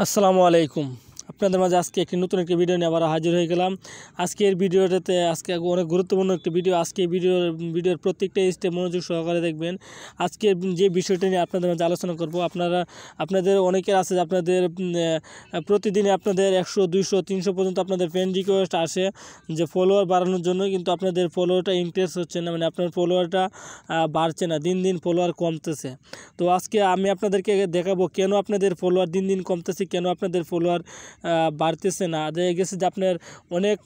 السلام عليكم আপনাদের মাঝে আজকে একটি নতুন একটি ভিডিও নিয়ে আবার হাজির হয়ে গেলাম আজকের ভিডিওটাতে আজকে অনেক গুরুত্বপূর্ণ একটি ভিডিও আজকে ভিডিওর ভিডিওর প্রত্যেকটা স্টেপ মনোযোগ সহকারে দেখবেন আজকে যে বিষয়টা নিয়ে আপনাদের মাঝে আলোচনা করব আপনারা আপনাদের অনেকের আছে আপনাদের প্রতিদিনে আপনাদের একশো দুইশো তিনশো পর্যন্ত আপনাদের ফ্রেন্ড রিকোয়েস্ট আসে যে ফলোয়ার বাড়ানোর জন্য কিন্তু আপনাদের ফলোয়ারটা ইনক্রিজ হচ্ছে না মানে আপনার ফলোয়ারটা বাড়ছে না দিন দিন ফলোয়ার কমতেছে তো আজকে আমি আপনাদেরকে দেখাবো কেন আপনাদের ফলোয়ার দিন দিন কমতেছে কেন আপনাদের ফলোয়ার বাড়তেছে না দেখে গেছে যে আপনার অনেক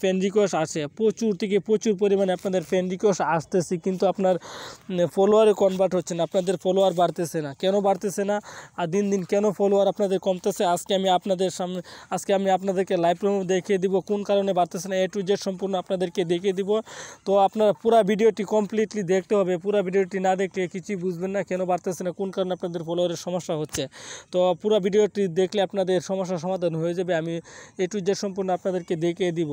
ফ্রেন্ড রিকোয়েস্ট আসে প্রচুর থেকে প্রচুর পরিমাণে আপনাদের ফ্রেন্ড রিকোয়েস্ট আসতেছে কিন্তু আপনার ফলোয়ারে কনভার্ট হচ্ছে না আপনাদের ফলোয়ার বাড়তেছে না কেন বাড়তেছে না আর দিন দিন কেন ফলোয়ার আপনাদের কমতেছে আজকে আমি আপনাদের সামনে আজকে আমি আপনাদেরকে লাইভ প্রোমো দেখিয়ে দিব কোন কারণে বাড়তেছে না এ টু জেড সম্পূর্ণ আপনাদেরকে দেখিয়ে দিব তো আপনারা পুরো ভিডিওটি কমপ্লিটলি দেখতে হবে পুরো ভিডিওটি না দেখলে কিছুই বুঝবেন না কেন বাড়তেছে না কোন কারণে আপনাদের ফলোয়ারের সমস্যা হচ্ছে তো পুরো ভিডিওটি দেখলে আপনাদের সমস্যার সমাধান আবেদন হয়ে যাবে আমি এ টু জেড সম্পূর্ণ আপনাদেরকে দেখিয়ে দিব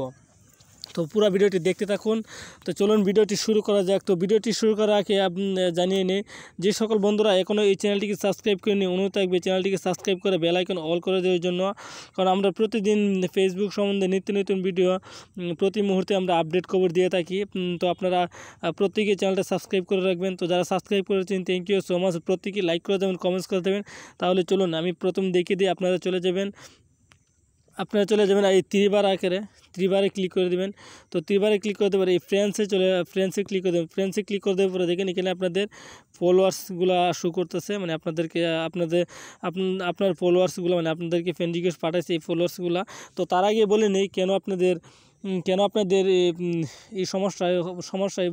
তো পুরো ভিডিওটি দেখতে থাকুন তো চলুন ভিডিওটি শুরু করা যাক তো ভিডিওটি শুরু করার আগে জানিয়ে নিই যে সকল বন্ধুরা এখনও এই চ্যানেলটিকে সাবস্ক্রাইব করে নিয়ে অনুরোধ থাকবে চ্যানেলটিকে সাবস্ক্রাইব করে বেলাইকন অল করে দেওয়ার জন্য কারণ আমরা প্রতিদিন ফেসবুক সম্বন্ধে নিত্য নতুন ভিডিও প্রতি মুহূর্তে আমরা আপডেট খবর দিয়ে থাকি তো আপনারা প্রত্যেকে চ্যানেলটা সাবস্ক্রাইব করে রাখবেন তো যারা সাবস্ক্রাইব করেছেন থ্যাংক ইউ সো মাচ প্রত্যেকে লাইক করে দেবেন কমেন্টস করে দেবেন তাহলে চলুন আমি প্রথম দেখিয়ে দিয়ে আপনারা চলে যাবেন আপনি চলে যাবেন এই ত্রিভারে আকারে ত্রিবারে ক্লিক করে দিবেন তো ত্রিবারে ক্লিক করতে পারে এই ফ্রেন্সে চলে ফ্রেন্সে ক্লিক করে দেন ফ্রেন্সে ক্লিক করে দেওয়ার পরে দেখেন এখানে আপনাদের ফলোয়ার্স গুলো শু করতেছে মানে আপনাদেরকে আপনাদের আপনার ফলোয়ার্স গুলো মানে আপনাদেরকে ফ্যান রিকোয়েস্ট পাঠায়ছে এই ফলোয়ার্স গুলো তো তার আগে বলে নেই কেন আপনাদের কেন আপনাদের এই সমস্যায় সমস্যায়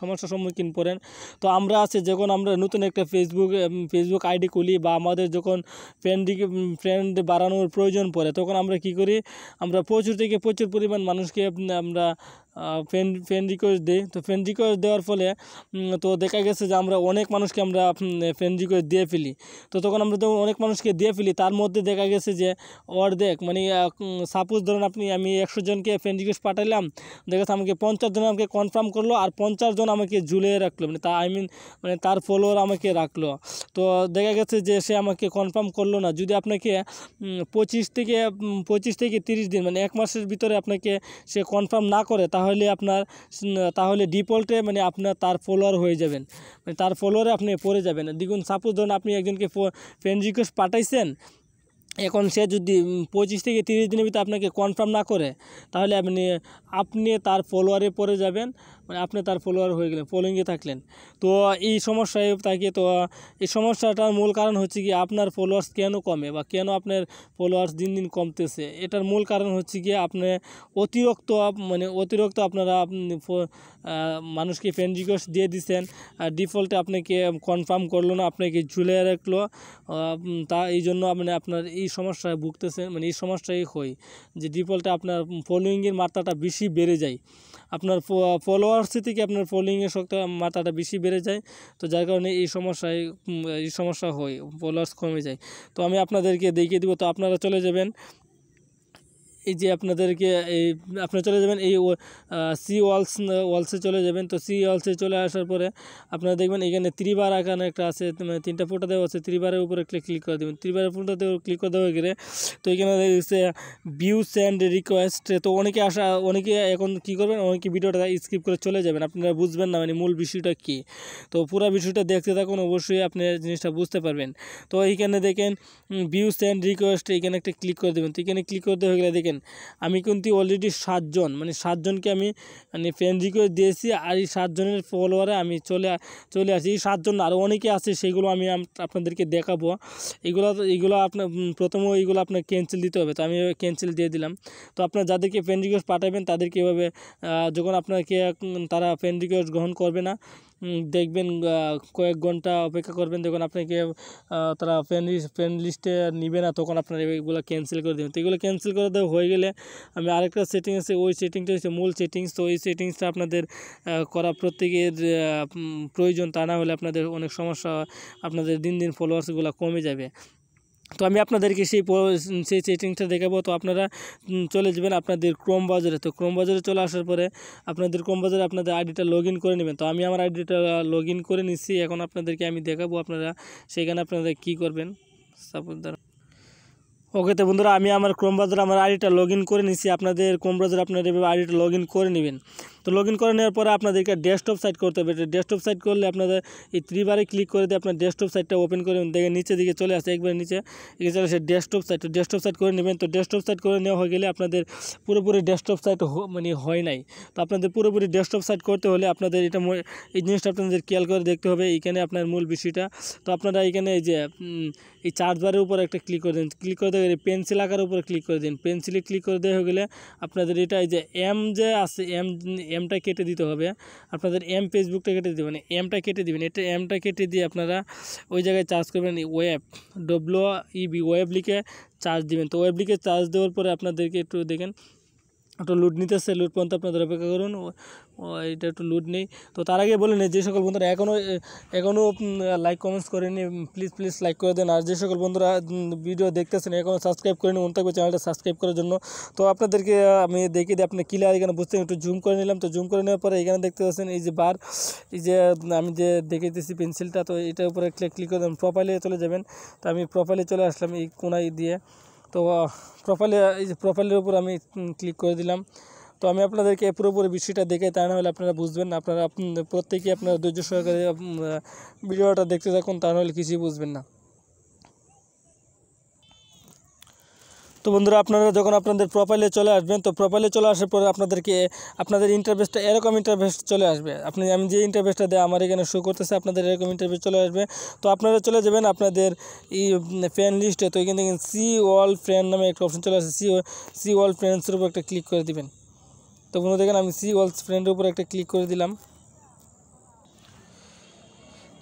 সমস্যার সম্মুখীন পড়েন তো আমরা আছে যখন আমরা নতুন একটা ফেসবুক ফেসবুক আইডি খুলি বা আমাদের যখন ফ্রেন্ড ফ্রেন্ড বাড়ানোর প্রয়োজন পড়ে তখন আমরা কি করি আমরা প্রচুর থেকে প্রচুর পরিমাণ মানুষকে আমরা আ পেন পেন রিকোয়েস্ট দে তো পেন রিকোয়েস্ট দেওয়ার পরে তো দেখা গেছে যে আমরা অনেক মানুষকে আমরা পেনজি কো দিয়ে ফিলি তো তখন আমরা যখন অনেক মানুষকে দিয়ে ফিলি তার মধ্যে দেখা গেছে যে ওর দেখ মানে সাপোস ধরুন আপনি আমি 100 জনকে পেনজি কো পাঠাইলাম দেখছ আমিকে 50 জন আমাকে কনফার্ম করলো আর 50 জন আমাকে জুলে রাখলো মানে আই মিন মানে তার ফলোয়ার আমাকে রাখলো তো দেখা গেছে যে সে আমাকে কনফার্ম করলো না যদি আপনাকে 25 থেকে 25 থেকে 30 দিন মানে এক মাসের ভিতরে আপনাকে সে কনফার্ম না করে তাহলে আপনার তাহলে ডিফল্টে মানে আপনার তার ফলোয়ার হয়ে যাবেন মানে তার ফলোয়ারে আপনি পড়ে যাবেন দেখুন সাপোজ ধরুন আপনি একজনকে ফ্রেন্ড রিকোয়েস্ট পাঠাইছেন এখন সে যদি পঁচিশ থেকে তিরিশ দিনের ভিতরে আপনাকে কনফার্ম না করে তাহলে আপনি আপনি তার ফলোয়ারে পরে যাবেন মানে আপনি তার ফলোয়ার হয়ে গেলেন ফলোয়িংয়ে থাকলেন তো এই সমস্যায় থাকে তো এই সমস্যাটার মূল কারণ হচ্ছে কি আপনার ফলোয়ার্স কেন কমে বা কেন আপনার ফলোয়ার্স দিন দিন কমতেছে এটার মূল কারণ হচ্ছে কি আপনি অতিরিক্ত মানে অতিরিক্ত আপনারা মানুষকে ফ্রেন্ড রিকোয়েস্ট দিয়ে দিচ্ছেন ডিফল্টে আপনাকে কনফার্ম করলো না আপনাকে ঝুলে রাখলো তা এই জন্য আপনি মানে আপনার এই সমস্যায় ভুগতেছেন মানে এই সমস্যাই হয় যে ডিফল্টে আপনার ফলোয়িংয়ের মাত্রাটা বেশি বেড়ে যায় আপনার ফলোয়ার্স থেকে আপনার ফলোয়িংয়ের শক্ত মাত্রাটা বেশি বেড়ে যায় তো যার কারণে এই সমস্যায় এই সমস্যা হয় ফলোয়ার্স কমে যায় তো আমি আপনাদেরকে দেখিয়ে দিব তো আপনারা চলে যাবেন এই যে আপনাদেরকে এই আপনারা চলে যাবেন এই সি ওয়ালস ওয়ালস থেকে চলে যাবেন তো সি ওয়ালস থেকে চলে আসার পরে আপনারা দেখবেন এখানে триবার এখানে একটা আছে তিনটা ফটো দেওয়া আছে триবারে উপরে ক্লিক ক্লিক করে দিবেন триবারের ফটোতে ক্লিক করে দাও গিয়ে তো এখানে এসে ভিউস এন্ড রিকোয়েস্ট তো অনেকে আসা অনেকে এখন কি করবেন অনেকে ভিডিওটা স্কিপ করে চলে যাবেন আপনারা বুঝবেন না মানে মূল বিষয়টা কি তো পুরো বিষয়টা দেখতে থাকলে অবশ্যই আপনি জিনিসটা বুঝতে পারবেন তো এখানে দেখেন ভিউস এন্ড রিকোয়েস্ট এখানে একটা ক্লিক করে দিবেন ঠিক এখানে ক্লিক করতে হই গেল দেখেন আমি কিন্তু অলরেডি সাতজন মানে সাতজনকে আমি মানে ফ্রেন্ড রিকোয়েস্ট দিয়েছি আর এই সাতজনের ফলোয়ারে আমি চলে চলে আসি এই সাতজন আরও অনেকে আছে সেগুলো আমি আপনাদেরকে দেখাবো এগুলো এগুলো আপনার প্রথমে এগুলো আপনার ক্যান্সেল দিতে হবে তো আমি ক্যান্সেল দিয়ে দিলাম তো আপনার যাদেরকে ফ্রেন্ড রিকোয়েস্ট পাঠাবেন তাদেরকে এভাবে যখন আপনাকে তারা ফ্রেন্ড রিকোয়েস্ট গ্রহণ করবে না দেখবেন কয়েক ঘন্টা অপেক্ষা করবেন দেখুন আপনাকে তারা ফ্রেন্ড লিস্ট ফ্রেন্ড লিস্টে নেবে না তখন আপনার এগুলো ক্যান্সেল করে দেবেন তো এগুলো ক্যান্সেল করে দেওয়া হয়ে গেলে আমি আরেকটা সেটিং আছে ওই সেটিংটা হচ্ছে মূল সেটিংস তো ওই সেটিংসটা আপনাদের করা প্রত্যেকের প্রয়োজন তা না হলে আপনাদের অনেক সমস্যা আপনাদের দিন দিন ফলোয়ার্সগুলো কমে যাবে তো আমি আপনাদেরকে এই পজিশন সিটিং থেকে দেখাবো তো আপনারা চলে যাবেন আপনাদের ক্রোম ব্রাউজারে তো ক্রোম ব্রাউজারে চলে আসার পরে আপনাদের ক্রোম ব্রাউজারে আপনাদের আইডিটা লগইন করে নিবেন তো আমি আমার আইডিটা লগইন করে নিছি এখন আপনাদেরকে আমি দেখাবো আপনারা সেখানে আপনারা কি করবেন সাপোর্ট দরা ওকে তো বন্ধুরা আমি আমার ক্রোম ব্রাউজারে আমার আইডিটা লগইন করে নিছি আপনাদের ক্রোম ব্রাউজারে আপনারা এই আইডিটা লগইন করে নিবেন তো লগইন করে নেওয়ার পরে আপনাদের ডেসটপ সাইট করতেবে ডেসটপ সাইট করলে আপনাদের এই ত্রিবারে ক্লিক করে দিই আপনারা ডেসটপ সাইটটা ওপেন করেন নিচে নিচে চলে আসে একবার নিচে এসে চলে আসে ডেসটপ সাইট ডেসটপ সাইট করে নিবেন তো ডেসটপ সাইট করে নেওয়া হয়ে গেলে আপনাদের পুরোপুরি ডেসটপ সাইট মানে হয় নাই তো আপনাদের পুরোপুরি ডেসটপ সাইট করতে হলে আপনাদের এটা এই জিনিসটা আপনাদের খেয়াল করে দেখতে হবে এইখানে আপনার মূল বিষয়টা তো আপনারা এখানে এই যে এই চার বারে উপরে একটা ক্লিক করে দিন ক্লিক করে দেওয়া পেন্সিল আকার উপরে ক্লিক করে দিন পেন্সিলে ক্লিক করে দেওয়া হয়ে গেলে আপনাদের এটা এই যে এমজে আছে এম এমটা কেটে দিতে হবে আপনাদের এম ফেসবুক কেটে দিবেন মানে এমটা কেটে দিবেন এটা এমটা কেটে দিয়ে আপনারা ওই জায়গায় চার্জ করবেন web w e b web লিখে চার্জ দিবেন তো ওয়েবলিকে চার্জ দেওয়ার পরে আপনাদেরকে একটু দেখেন তো লুদ নিতে সেলুট পন্ত আপনাদের অপেক্ষা করুন এটা একটু লুদ নেই তো তার আগে বলে নেই যে সকল বন্ধুরা এখনো এখনো লাইক কমেন্টস করেন প্লিজ প্লিজ লাইক করে দেন আর যে সকল বন্ধুরা ভিডিও দেখতেছেন এখনো সাবস্ক্রাইব করেন না ততক্ষণ চ্যানেলটা সাবস্ক্রাইব করার জন্য তো আপনাদেরকে আমি দেখিয়ে দিই আপনাদের কি লাগে এখন বুঝতে আমি একটু জুম করে নিলাম তো জুম করে নেওয়ার পরে এখানে দেখতে পাচ্ছেন এই যে বার এই যে আমি যে দেখাইতেছি পেন্সিলটা তো এটা উপরে ক্লিক ক্লিক করে প্রফাইলে চলে যাবেন তো আমি প্রোফাইলে চলে আসলাম এই কোণাই দিয়ে তো প্রোফাইল ইজ প্রোফাইল এর উপর আমি ক্লিক করে দিলাম তো আমি আপনাদেরকে পুরো পুরো বিশিটা দেখে তার হলে আপনারা বুঝবেন না আপনারা প্রত্যেকই আপনারা দজো সরকার ভিডিওটা দেখতে থাকুন তার হলে কিছু বুঝবেন না তো বন্ধুরা আপনারা যখন আপনাদের প্রোফাইলে চলে আসবেন তো প্রোফাইলে চলে আসার পরে আপনাদেরকে আপনাদের ইন্টারভেসটা এরকম ইন্টারভেস চলে আসবে আপনি আমি যে ইন্টারভেসটা দেয় আমার এখানে শো করতেছে আপনাদের এরকম ইন্টারভেস চলে আসবে তো আপনারা চলে যাবেন আপনাদের এই ফ্রেন্ড লিস্টে তো এখানে দেখেন সি ওয়াল ফ্রেন্ড নামে একটা অপশন চলে আসে সি সি ওয়াল ফ্রেন্ডসের উপর একটা ক্লিক করে দিবেন তো বন্ধু দেখেন আমি সি ওয়াল ফ্রেন্ডের উপর একটা ক্লিক করে দিলাম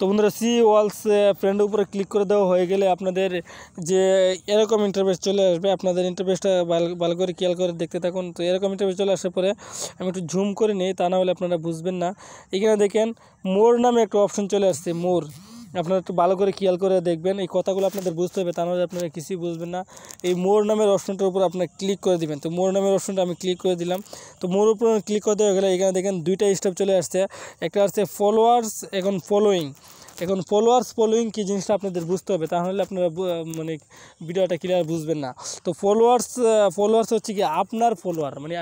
তো বন্ধুরা সি ওয়ালস ফ্রেন্ডের উপরে ক্লিক করে দেওয়া হয়ে গেলে আপনাদের যে এরকম ইন্টারভেস চলে আসবে আপনাদের ইন্টারভেসটা ভালো করে খেয়াল করে দেখতে থাকুন তো এরকম ইন্টারভেস চলে আসার পরে আমি একটু ঝুম করে নিই তা না হলে আপনারা বুঝবেন না এখানে দেখেন মোর নামে একটা অপশন চলে আসছে মোর আপনারা একটু ভালো করে খেয়াল করে দেখবেন এই কথাগুলো আপনাদের বুঝতে হবে তা নাহলে আপনারা কিছুই বুঝবেন না এই মোর নামের অপশনটার উপর আপনারা ক্লিক করে দিবেন তো মোর নামের অপশনটা আমি ক্লিক করে দিলাম তো মোর উপর ক্লিক করে দেওয়া গেলে এখানে দেখেন দুইটা স্টেপ চলে আসছে একটা আসছে ফলোয়ার্স এখন ফলোয়িং এখন ফলোয়ার্স ফলোয়িং কী জিনিসটা আপনাদের বুঝতে হবে তাহলে আপনারা মানে ভিডিওটা ক্লিয়ার বুঝবেন না তো ফলোয়ার্স ফলোয়ার্স হচ্ছে কি আপনার ফলোয়ার মানে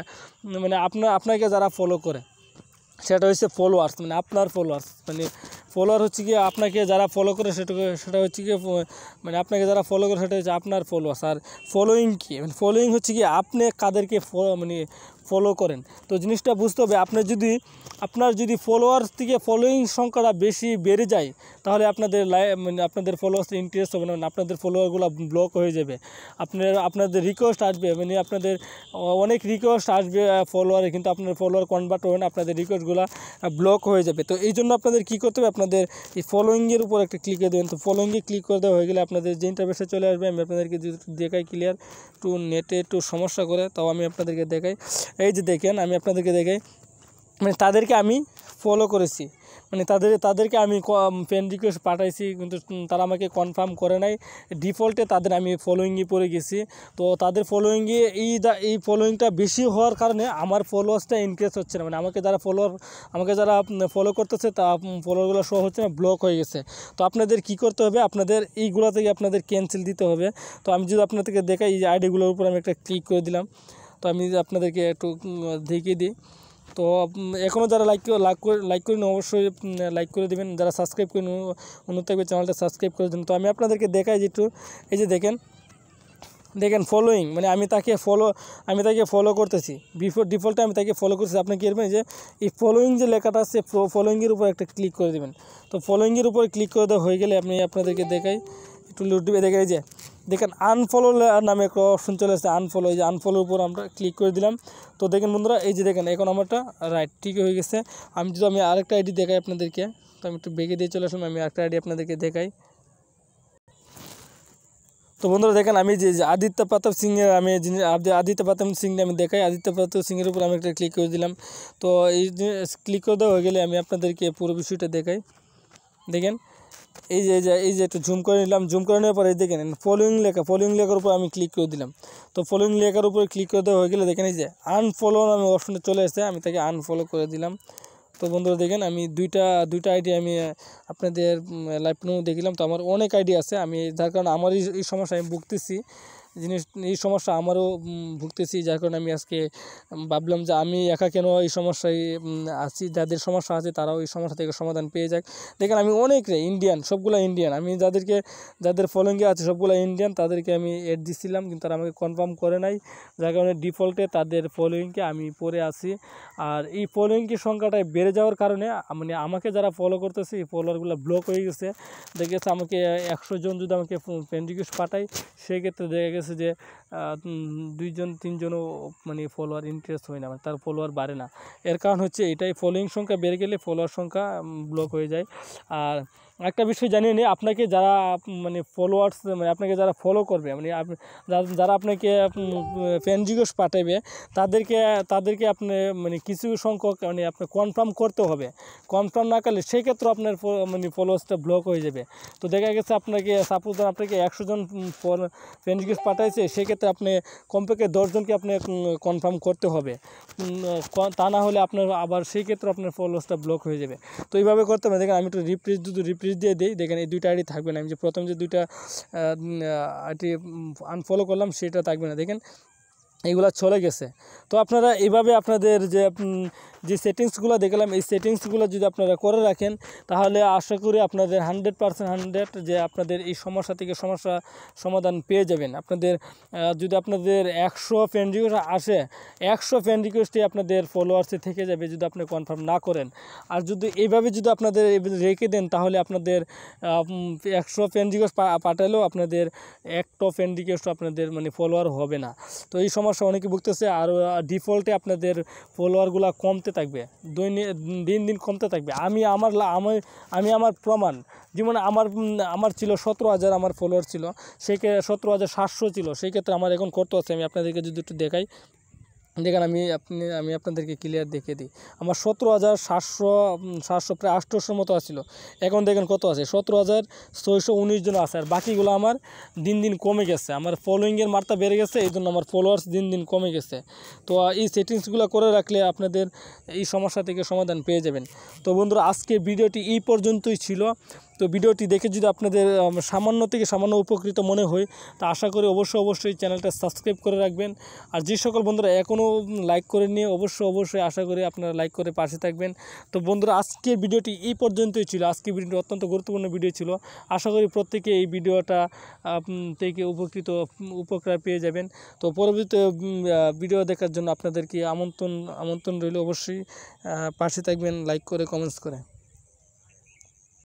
মানে আপনার আপনাকে যারা ফলো করে সেটা হইছে ফলোয়ারস মানে আপনার ফলোয়ারস মানে ফলোয়ার হচ্ছে কি আপনাকে যারা ফলো করে সেটা হচ্ছে কি মানে আপনাকে যারা ফলো করে সেটা হচ্ছে আপনার ফলোয়ারস আর ফলোইং কি মানে ফলোইং হচ্ছে কি আপনি কাদেরকে ফলো মানে ফলো করেন তো জিনিসটা বুঝতে হবে আপনি যদি আপনার যদি ফলোয়ার থেকে ফলোয়িং সংখ্যাটা বেশি বেড়ে যায় তাহলে আপনাদের মানে আপনাদের ফলোয়ার্স ইন্টারেস্ট হবে না মানে আপনাদের ফলোয়ারগুলো ব্লক হয়ে যাবে আপনার আপনাদের রিকোয়েস্ট আসবে মানে আপনাদের অনেক রিকোয়েস্ট আসবে ফলোয়ারে কিন্তু আপনার ফলোয়ার কনভার্ট হবে না আপনাদের রিকোয়েস্টগুলো ব্লক হয়ে যাবে তো এই জন্য আপনাদের কী করতে হবে আপনাদের এই ফলোয়িংয়ের উপর একটা ক্লিক করে দেবেন তো ফলোয়িংয়ে ক্লিক করে দেওয়া হয়ে গেলে আপনাদের যে ইন্টারভেসে চলে আসবে আমি আপনাদেরকে দেখাই ক্লিয়ার একটু নেটে একটু সমস্যা করে তাও আমি আপনাদেরকে দেখাই এই যে দেখেন আমি আপনাদেরকে দেখে মানে তাদেরকে আমি ফলো করেছি মানে তাদের তাদেরকে আমি ফ্রেন্ড রিকোয়েস্ট পাঠাইছি কিন্তু তারা আমাকে কনফার্ম করে নাই ডিফল্টে তাদের আমি ফলোয়িংয়ে পড়ে গেছি তো তাদের ফলোয়িংয়ে এই এই ফলোয়িংটা বেশি হওয়ার কারণে আমার ফলোয়ার্সটা ইনক্রিজ হচ্ছে না মানে আমাকে যারা ফলোয়ার আমাকে যারা ফলো করতেছে তা ফলোয়ারগুলো শো হচ্ছে না ব্লক হয়ে গেছে তো আপনাদের কি করতে হবে আপনাদের এইগুলো থেকে আপনাদের ক্যান্সেল দিতে হবে তো আমি যদি আপনাদেরকে দেখাই এই আইডিগুলোর উপর আমি একটা ক্লিক করে দিলাম তো আমি আপনাদেরকে একটু দেখিয়ে দিই তো এখনো যারা লাইক করে লাইক করে নি অবশ্য লাইক করে দিবেন যারা সাবস্ক্রাইব করে অনুমতি থাকবে চ্যানেলটা সাবস্ক্রাইব করে দিন তো আমি আপনাদেরকে দেখাই যে একটু এই যে দেখেন দেখেন ফলোইং মানে আমি তাকে ফলো আমি তাকে ফলো করতেছি बिफोर ডিফল্ট আমি তাকে ফলো করছি আপনি কি করবেন এই যে এই ফলোইং যে লেখাটা আছে প্রো ফলোইং এর উপর একটা ক্লিক করে দিবেন তো ফলোইং এর উপর ক্লিক করে দাও হয়ে গেলে আমি আপনাদেরকে দেখাই একটু লোড দিবে দেখাই যে দেখেন আনফলো নামে একটা অপশন চলে আসছে আনফলো এই যে আনফলোর উপর আমরা ক্লিক করে দিলাম তো দেখেন বন্ধুরা এই যে দেখেন এখন আমারটা রাইট ঠিক হয়ে গেছে আমি যদি আমি আরেকটা আইডি দেখাই আপনাদেরকে তো আমি একটু বেগে দিয়ে চলে আসলাম আমি আরেকটা আইডি আপনাদেরকে দেখাই তো বন্ধুরা দেখেন আমি যে আদিত্য প্রতাপ সিংয়ের আমি আদিত্য প্রতাপ সিংটা আমি দেখাই আদিত্য প্রতাপ সিংয়ের উপর আমি একটা ক্লিক করে দিলাম তো এই ক্লিক করে দেওয়া হয়ে গেলে আমি আপনাদেরকে পুরো বিষয়টা দেখাই দেখেন এই যে এই যে এই যে একটু জুম করে নিলাম জুম করে নেওয়ার পরে দেখে নিন ফলোয়িং লেখা ফলোয়িং লেখার উপর আমি ক্লিক করে দিলাম তো ফলোয়িং লেখার উপরে ক্লিক করে দেওয়া হয়ে গেলে দেখেন এই যে আনফলো আমি অপশনটা চলে এসে আমি তাকে আনফলো করে দিলাম তো বন্ধুরা দেখেন আমি দুইটা দুইটা আইডি আমি আপনাদের লাইফ প্রোমো দেখলাম তো আমার অনেক আইডি আছে আমি যার কারণে আমার এই সমস্যা আমি ভুগতেছি জিনিস এই সমস্যা আমারও ভুগতেছি যার কারণে আমি আজকে ভাবলাম যে আমি একা কেন এই সমস্যায় আছি যাদের সমস্যা আছে তারাও এই সমস্যা থেকে সমাধান পেয়ে যাক দেখেন আমি অনেক ইন্ডিয়ান সবগুলো ইন্ডিয়ান আমি যাদেরকে যাদের ফলোয়িংয়ে আছে সবগুলো ইন্ডিয়ান তাদেরকে আমি এড দিচ্ছিলাম কিন্তু তারা আমাকে কনফার্ম করে নাই যার কারণে ডিফল্টে তাদের ফলোয়িংকে আমি পরে আছি আর এই ফলোয়িংকে সংখ্যাটা বেড়ে যাওয়ার কারণে মানে আমাকে যারা ফলো করতেছে এই ফলোয়ারগুলো ব্লক হয়ে গেছে দেখে আমাকে একশো জন যদি আমাকে ফ্রেন্ড রিকোয়েস্ট পাঠায় সেক্ষেত্রে দেখা গেছে যে দুইজন তিনজনও মানে ফলোয়ার ইন্টারেস্ট হয় না মানে তার ফলোয়ার বাড়ে না এর কারণ হচ্ছে এটাই ফলোয়িং সংখ্যা বেড়ে গেলে ফলোয়ার সংখ্যা ব্লক হয়ে যায় আর একটা বিষয় জানিয়ে নিই আপনাকে যারা মানে ফলোয়ার্স মানে আপনাকে যারা ফলো করবে মানে যারা আপনাকে ফ্যান জিজ্ঞেস পাঠাবে তাদেরকে তাদেরকে আপনি মানে কিছু সংখ্যক মানে আপনি কনফার্ম করতে হবে কনফার্ম না করলে সেক্ষেত্রে আপনার মানে ফলোয়ার্সটা ব্লক হয়ে যাবে তো দেখা গেছে আপনাকে সাপোজ আপনাকে একশো জন ফ্যান জিজ্ঞেস পাঠাইছে সেক্ষেত্রে আপনি কমপক্ষে দশজনকে আপনি কনফার্ম করতে হবে তা না হলে আপনার আবার সেই ক্ষেত্রে আপনার ফলোয়ার্সটা ব্লক হয়ে যাবে তো এইভাবে করতে হবে দেখেন আমি একটু রিপ্রেস দুটো রিপ্রেস দিয়ে দেই দেখেন এই দুইটা আইটি থাকবে না আমি যে প্রথম যে দুইটা আইটি আনফলো করলাম সেটা থাকবে না দেখেন এগুলো চলে গেছে তো আপনারা এইভাবে আপনাদের যে যে সেটিংসগুলো দেখলাম এই সেটিংসগুলো যদি আপনারা করে রাখেন তাহলে আশা করি আপনাদের হান্ড্রেড পারসেন্ট হান্ড্রেড যে আপনাদের এই সমস্যা থেকে সমস্যা সমাধান পেয়ে যাবেন আপনাদের যদি আপনাদের একশো ফ্রেন্ড রিকোয়েস্ট আসে একশো ফ্রেন্ড রিকোয়েস্টে আপনাদের ফলোয়ার্সে থেকে যাবে যদি আপনি কনফার্ম না করেন আর যদি এইভাবে যদি আপনাদের রেখে দেন তাহলে আপনাদের একশো ফ্রেন্ড রিকোয়েস্ট পাঠালেও আপনাদের একটা ফ্রেন্ড রিকোয়েস্ট আপনাদের মানে ফলোয়ার হবে না তো এই সমস্যা অনেকে ভুগতেছে আর ডিফল্টে আপনাদের ফলোয়ারগুলো কমতে কমতে থাকবে দৈনিক দিন দিন কমতে থাকবে আমি আমার আমি আমি আমার প্রমাণ যেমন আমার আমার ছিল সতেরো হাজার আমার ফলোয়ার ছিল সেই সতেরো হাজার সাতশো ছিল সেই ক্ষেত্রে আমার এখন করতে আছে আমি আপনাদেরকে যদি একটু দেখাই দেখেন আমি আপনি আমি আপনাদেরকে ক্লিয়ার দেখিয়ে দিই আমার সতেরো হাজার সাতশো সাতশো প্রায় আটশোশোর মতো আসছিলো এখন দেখেন কত আছে সতেরো হাজার ছয়শো উনিশ জন আছে আর বাকিগুলো আমার দিন দিন কমে গেছে আমার ফলোয়িংয়ের মাত্রা বেড়ে গেছে এই জন্য আমার ফলোয়ার্স দিন দিন কমে গেছে তো এই সেটিংসগুলো করে রাখলে আপনাদের এই সমস্যা থেকে সমাধান পেয়ে যাবেন তো বন্ধুরা আজকে ভিডিওটি এই পর্যন্তই ছিল তো ভিডিওটি দেখে যদি আপনাদের সামান্য থেকে সামান্য উপকৃত মনে হয় তা আশা করি অবশ্যই অবশ্যই চ্যানেলটা সাবস্ক্রাইব করে রাখবেন আর যে সকল বন্ধুরা এখনও লাইক করে নিয়ে অবশ্যই অবশ্যই আশা করি আপনারা লাইক করে পাশে থাকবেন তো বন্ধুরা আজকের ভিডিওটি এই পর্যন্তই ছিল আজকের ভিডিওটি অত্যন্ত গুরুত্বপূর্ণ ভিডিও ছিল আশা করি প্রত্যেকে এই ভিডিওটা থেকে উপকৃত উপকার পেয়ে যাবেন তো পরবর্তী ভিডিও দেখার জন্য আপনাদেরকে আমন্ত্রণ আমন্ত্রণ রইল অবশ্যই পাশে থাকবেন লাইক করে কমেন্টস করে